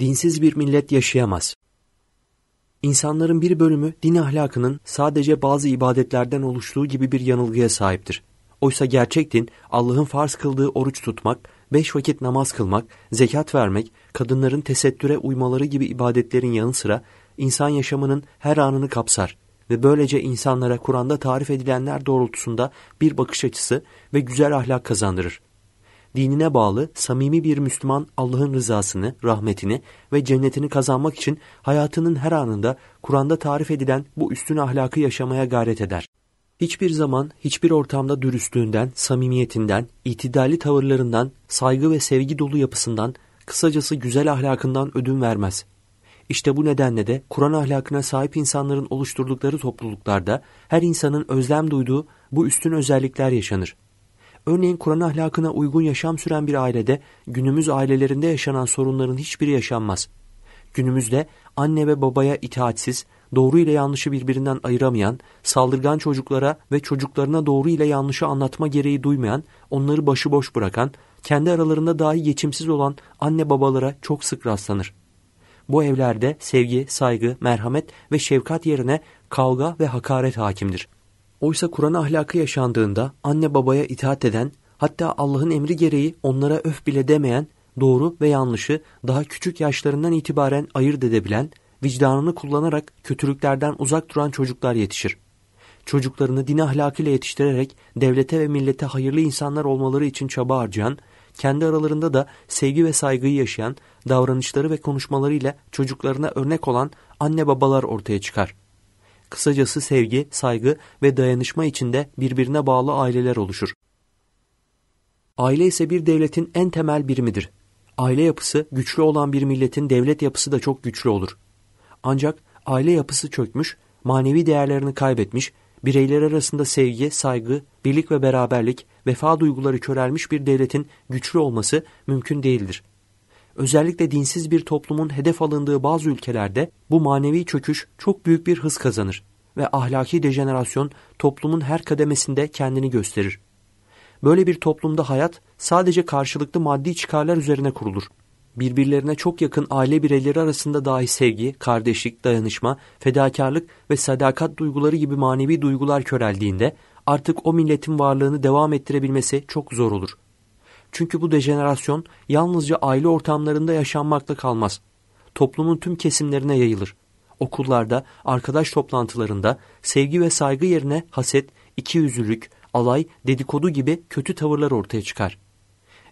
dinsiz bir millet yaşayamaz. İnsanların bir bölümü din ahlakının sadece bazı ibadetlerden oluştuğu gibi bir yanılgıya sahiptir. Oysa gerçek din Allah'ın farz kıldığı oruç tutmak, beş vakit namaz kılmak, zekat vermek, kadınların tesettüre uymaları gibi ibadetlerin yanı sıra insan yaşamının her anını kapsar ve böylece insanlara Kur'an'da tarif edilenler doğrultusunda bir bakış açısı ve güzel ahlak kazandırır dinine bağlı, samimi bir Müslüman Allah'ın rızasını, rahmetini ve cennetini kazanmak için hayatının her anında Kur'an'da tarif edilen bu üstün ahlakı yaşamaya gayret eder. Hiçbir zaman, hiçbir ortamda dürüstlüğünden, samimiyetinden, itidalli tavırlarından, saygı ve sevgi dolu yapısından, kısacası güzel ahlakından ödün vermez. İşte bu nedenle de Kur'an ahlakına sahip insanların oluşturdukları topluluklarda her insanın özlem duyduğu bu üstün özellikler yaşanır. Örneğin Kur'an ahlakına uygun yaşam süren bir ailede günümüz ailelerinde yaşanan sorunların hiçbiri yaşanmaz. Günümüzde anne ve babaya itaatsiz, doğru ile yanlışı birbirinden ayıramayan, saldırgan çocuklara ve çocuklarına doğru ile yanlışı anlatma gereği duymayan, onları başıboş bırakan, kendi aralarında dahi geçimsiz olan anne babalara çok sık rastlanır. Bu evlerde sevgi, saygı, merhamet ve şefkat yerine kavga ve hakaret hakimdir. Oysa Kur'an ahlakı yaşandığında anne babaya itaat eden, hatta Allah'ın emri gereği onlara öf bile demeyen, doğru ve yanlışı daha küçük yaşlarından itibaren ayırt edebilen, vicdanını kullanarak kötülüklerden uzak duran çocuklar yetişir. Çocuklarını din ahlakıyla yetiştirerek devlete ve millete hayırlı insanlar olmaları için çaba harcayan, kendi aralarında da sevgi ve saygıyı yaşayan, davranışları ve konuşmalarıyla çocuklarına örnek olan anne babalar ortaya çıkar. Kısacası sevgi, saygı ve dayanışma içinde birbirine bağlı aileler oluşur. Aile ise bir devletin en temel birimidir. Aile yapısı güçlü olan bir milletin devlet yapısı da çok güçlü olur. Ancak aile yapısı çökmüş, manevi değerlerini kaybetmiş, bireyler arasında sevgi, saygı, birlik ve beraberlik, vefa duyguları körelmiş bir devletin güçlü olması mümkün değildir özellikle dinsiz bir toplumun hedef alındığı bazı ülkelerde bu manevi çöküş çok büyük bir hız kazanır ve ahlaki dejenerasyon toplumun her kademesinde kendini gösterir. Böyle bir toplumda hayat sadece karşılıklı maddi çıkarlar üzerine kurulur. Birbirlerine çok yakın aile bireyleri arasında dahi sevgi, kardeşlik, dayanışma, fedakarlık ve sadakat duyguları gibi manevi duygular köreldiğinde artık o milletin varlığını devam ettirebilmesi çok zor olur.'' Çünkü bu dejenerasyon yalnızca aile ortamlarında yaşanmakla kalmaz. Toplumun tüm kesimlerine yayılır. Okullarda, arkadaş toplantılarında sevgi ve saygı yerine haset, ikiyüzlülük, alay, dedikodu gibi kötü tavırlar ortaya çıkar.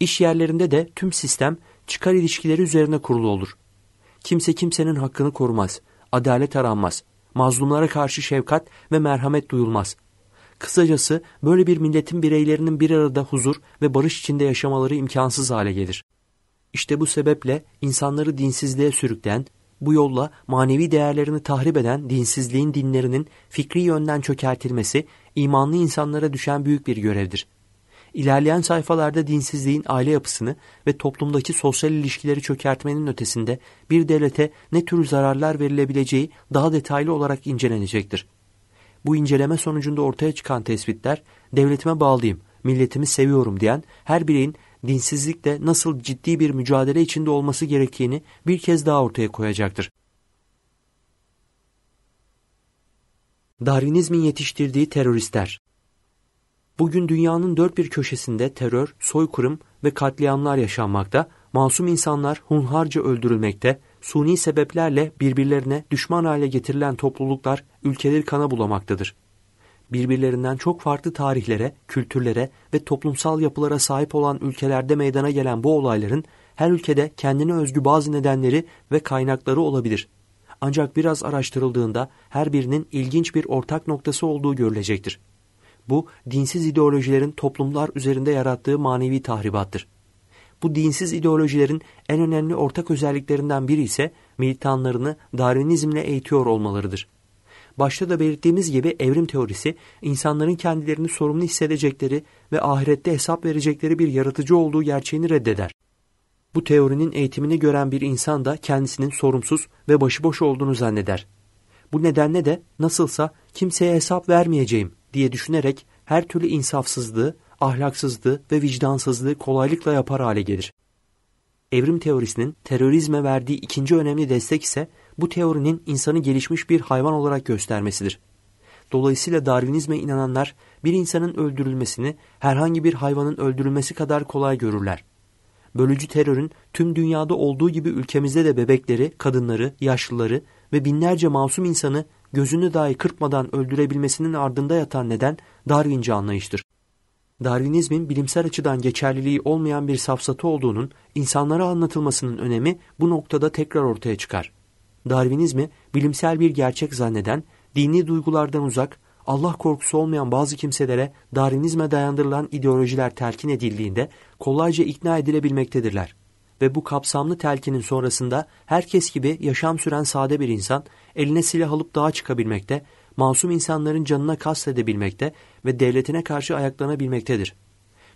İş yerlerinde de tüm sistem çıkar ilişkileri üzerine kurulu olur. Kimse kimsenin hakkını korumaz, adalet aranmaz, mazlumlara karşı şefkat ve merhamet duyulmaz.'' Kısacası böyle bir milletin bireylerinin bir arada huzur ve barış içinde yaşamaları imkansız hale gelir. İşte bu sebeple insanları dinsizliğe sürükleyen, bu yolla manevi değerlerini tahrip eden dinsizliğin dinlerinin fikri yönden çökertilmesi imanlı insanlara düşen büyük bir görevdir. İlerleyen sayfalarda dinsizliğin aile yapısını ve toplumdaki sosyal ilişkileri çökertmenin ötesinde bir devlete ne tür zararlar verilebileceği daha detaylı olarak incelenecektir. Bu inceleme sonucunda ortaya çıkan tespitler devletime bağlıyım, milletimi seviyorum diyen her bireyin dinsizlikle nasıl ciddi bir mücadele içinde olması gerektiğini bir kez daha ortaya koyacaktır. Darwinizmin yetiştirdiği teröristler Bugün dünyanın dört bir köşesinde terör, soykırım ve katliamlar yaşanmakta, masum insanlar hunharca öldürülmekte, suni sebeplerle birbirlerine düşman hale getirilen topluluklar ülkeleri kana bulamaktadır. Birbirlerinden çok farklı tarihlere, kültürlere ve toplumsal yapılara sahip olan ülkelerde meydana gelen bu olayların her ülkede kendine özgü bazı nedenleri ve kaynakları olabilir. Ancak biraz araştırıldığında her birinin ilginç bir ortak noktası olduğu görülecektir. Bu, dinsiz ideolojilerin toplumlar üzerinde yarattığı manevi tahribattır. Bu dinsiz ideolojilerin en önemli ortak özelliklerinden biri ise militanlarını Darwinizmle eğitiyor olmalarıdır. Başta da belirttiğimiz gibi evrim teorisi insanların kendilerini sorumlu hissedecekleri ve ahirette hesap verecekleri bir yaratıcı olduğu gerçeğini reddeder. Bu teorinin eğitimini gören bir insan da kendisinin sorumsuz ve başıboş olduğunu zanneder. Bu nedenle de nasılsa kimseye hesap vermeyeceğim diye düşünerek her türlü insafsızlığı, ahlaksızlığı ve vicdansızlığı kolaylıkla yapar hale gelir. Evrim teorisinin terörizme verdiği ikinci önemli destek ise bu teorinin insanı gelişmiş bir hayvan olarak göstermesidir. Dolayısıyla Darwinizme inananlar bir insanın öldürülmesini herhangi bir hayvanın öldürülmesi kadar kolay görürler. Bölücü terörün tüm dünyada olduğu gibi ülkemizde de bebekleri, kadınları, yaşlıları ve binlerce masum insanı gözünü dahi kırpmadan öldürebilmesinin ardında yatan neden Darwinci anlayıştır. Darwinizmin bilimsel açıdan geçerliliği olmayan bir safsatı olduğunun insanlara anlatılmasının önemi bu noktada tekrar ortaya çıkar. Darwinizmi bilimsel bir gerçek zanneden, dini duygulardan uzak, Allah korkusu olmayan bazı kimselere Darwinizme dayandırılan ideolojiler telkin edildiğinde kolayca ikna edilebilmektedirler. Ve bu kapsamlı telkinin sonrasında herkes gibi yaşam süren sade bir insan eline silah alıp dağa çıkabilmekte, masum insanların canına kastedebilmekte ve devletine karşı ayaklanabilmektedir.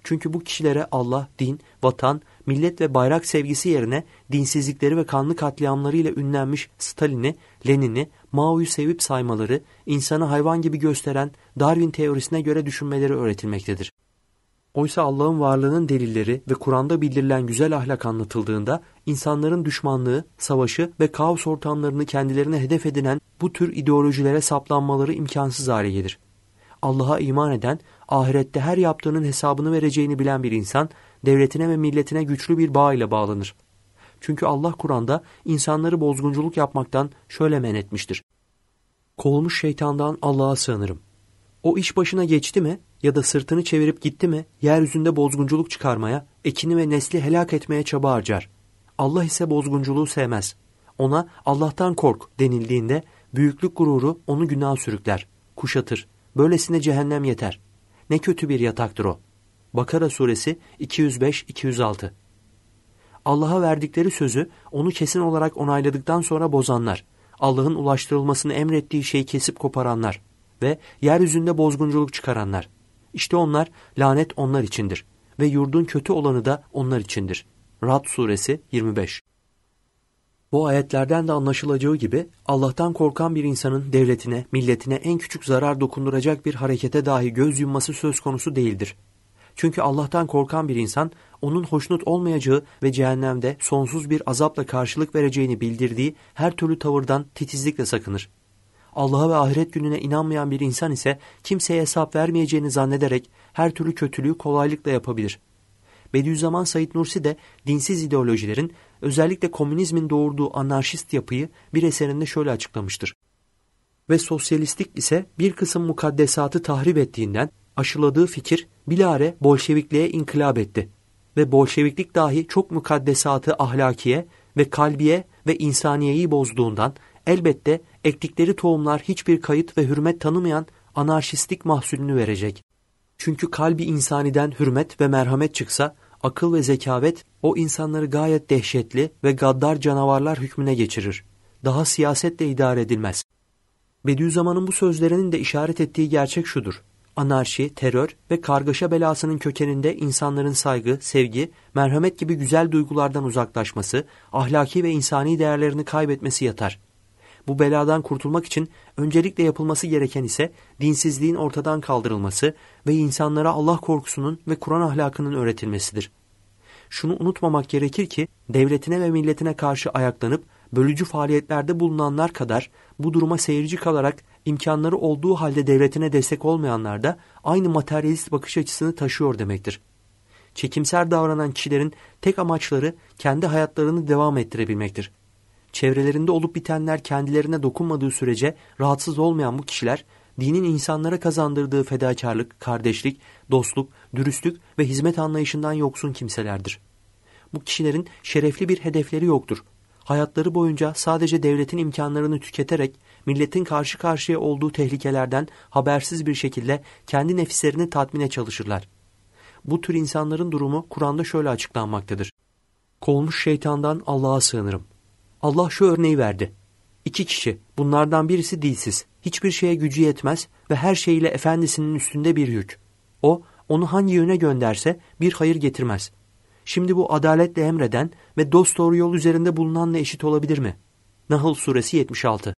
Çünkü bu kişilere Allah, din, vatan, millet ve bayrak sevgisi yerine dinsizlikleri ve kanlı katliamlarıyla ünlenmiş Stalin'i, Lenin'i, Mao'yu sevip saymaları, insanı hayvan gibi gösteren Darwin teorisine göre düşünmeleri öğretilmektedir. Oysa Allah'ın varlığının delilleri ve Kur'an'da bildirilen güzel ahlak anlatıldığında insanların düşmanlığı, savaşı ve kaos ortamlarını kendilerine hedef edinen bu tür ideolojilere saplanmaları imkansız hale gelir. Allah'a iman eden, ahirette her yaptığının hesabını vereceğini bilen bir insan, devletine ve milletine güçlü bir bağ ile bağlanır. Çünkü Allah Kur'an'da insanları bozgunculuk yapmaktan şöyle men etmiştir. Kovulmuş şeytandan Allah'a sığınırım. O iş başına geçti mi ya da sırtını çevirip gitti mi yeryüzünde bozgunculuk çıkarmaya, ekini ve nesli helak etmeye çaba harcar. Allah ise bozgunculuğu sevmez. Ona Allah'tan kork denildiğinde büyüklük gururu onu günah sürükler, kuşatır. Böylesine cehennem yeter. Ne kötü bir yataktır o. Bakara suresi 205-206 Allah'a verdikleri sözü onu kesin olarak onayladıktan sonra bozanlar, Allah'ın ulaştırılmasını emrettiği şeyi kesip koparanlar ve yeryüzünde bozgunculuk çıkaranlar. İşte onlar lanet onlar içindir ve yurdun kötü olanı da onlar içindir. Rad suresi 25 bu ayetlerden de anlaşılacağı gibi Allah'tan korkan bir insanın devletine, milletine en küçük zarar dokunduracak bir harekete dahi göz yumması söz konusu değildir. Çünkü Allah'tan korkan bir insan onun hoşnut olmayacağı ve cehennemde sonsuz bir azapla karşılık vereceğini bildirdiği her türlü tavırdan titizlikle sakınır. Allah'a ve ahiret gününe inanmayan bir insan ise kimseye hesap vermeyeceğini zannederek her türlü kötülüğü kolaylıkla yapabilir. Bediüzzaman Said Nursi de dinsiz ideolojilerin özellikle komünizmin doğurduğu anarşist yapıyı bir eserinde şöyle açıklamıştır. Ve sosyalistik ise bir kısım mukaddesatı tahrip ettiğinden aşıladığı fikir bilare Bolşevikliğe inkılap etti. Ve Bolşeviklik dahi çok mukaddesatı ahlakiye ve kalbiye ve insaniyeyi bozduğundan elbette ektikleri tohumlar hiçbir kayıt ve hürmet tanımayan anarşistik mahsulünü verecek. Çünkü kalbi insaniden hürmet ve merhamet çıksa, akıl ve zekavet o insanları gayet dehşetli ve gaddar canavarlar hükmüne geçirir. Daha siyasetle idare edilmez. Bediüzzaman'ın bu sözlerinin de işaret ettiği gerçek şudur. Anarşi, terör ve kargaşa belasının kökeninde insanların saygı, sevgi, merhamet gibi güzel duygulardan uzaklaşması, ahlaki ve insani değerlerini kaybetmesi yatar.'' Bu beladan kurtulmak için öncelikle yapılması gereken ise dinsizliğin ortadan kaldırılması ve insanlara Allah korkusunun ve Kur'an ahlakının öğretilmesidir. Şunu unutmamak gerekir ki devletine ve milletine karşı ayaklanıp bölücü faaliyetlerde bulunanlar kadar bu duruma seyirci kalarak imkanları olduğu halde devletine destek olmayanlar da aynı materyalist bakış açısını taşıyor demektir. Çekimser davranan kişilerin tek amaçları kendi hayatlarını devam ettirebilmektir çevrelerinde olup bitenler kendilerine dokunmadığı sürece rahatsız olmayan bu kişiler dinin insanlara kazandırdığı fedakarlık, kardeşlik, dostluk, dürüstlük ve hizmet anlayışından yoksun kimselerdir. Bu kişilerin şerefli bir hedefleri yoktur. Hayatları boyunca sadece devletin imkanlarını tüketerek milletin karşı karşıya olduğu tehlikelerden habersiz bir şekilde kendi nefislerini tatmine çalışırlar. Bu tür insanların durumu Kur'an'da şöyle açıklanmaktadır. Kolmuş şeytandan Allah'a sığınırım. Allah şu örneği verdi. İki kişi, bunlardan birisi dilsiz, hiçbir şeye gücü yetmez ve her şeyle efendisinin üstünde bir yük. O, onu hangi yöne gönderse bir hayır getirmez. Şimdi bu adaletle emreden ve dosdoğru yol üzerinde bulunanla eşit olabilir mi? Nahl Suresi 76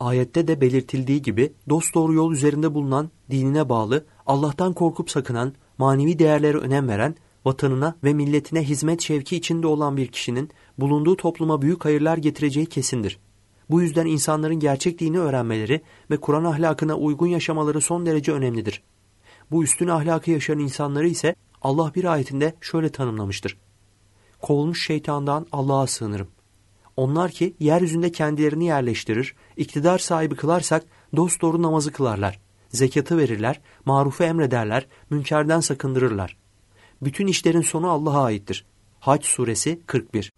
Ayette de belirtildiği gibi dosdoğru yol üzerinde bulunan, dinine bağlı, Allah'tan korkup sakınan, manevi değerlere önem veren vatanına ve milletine hizmet şevki içinde olan bir kişinin bulunduğu topluma büyük hayırlar getireceği kesindir. Bu yüzden insanların gerçek dini öğrenmeleri ve Kur'an ahlakına uygun yaşamaları son derece önemlidir. Bu üstün ahlakı yaşayan insanları ise Allah bir ayetinde şöyle tanımlamıştır. Kovulmuş şeytandan Allah'a sığınırım. Onlar ki yeryüzünde kendilerini yerleştirir, iktidar sahibi kılarsak dosdoğru namazı kılarlar, zekatı verirler, marufu emrederler, münkerden sakındırırlar.'' Bütün işlerin sonu Allah'a aittir. Haç suresi 41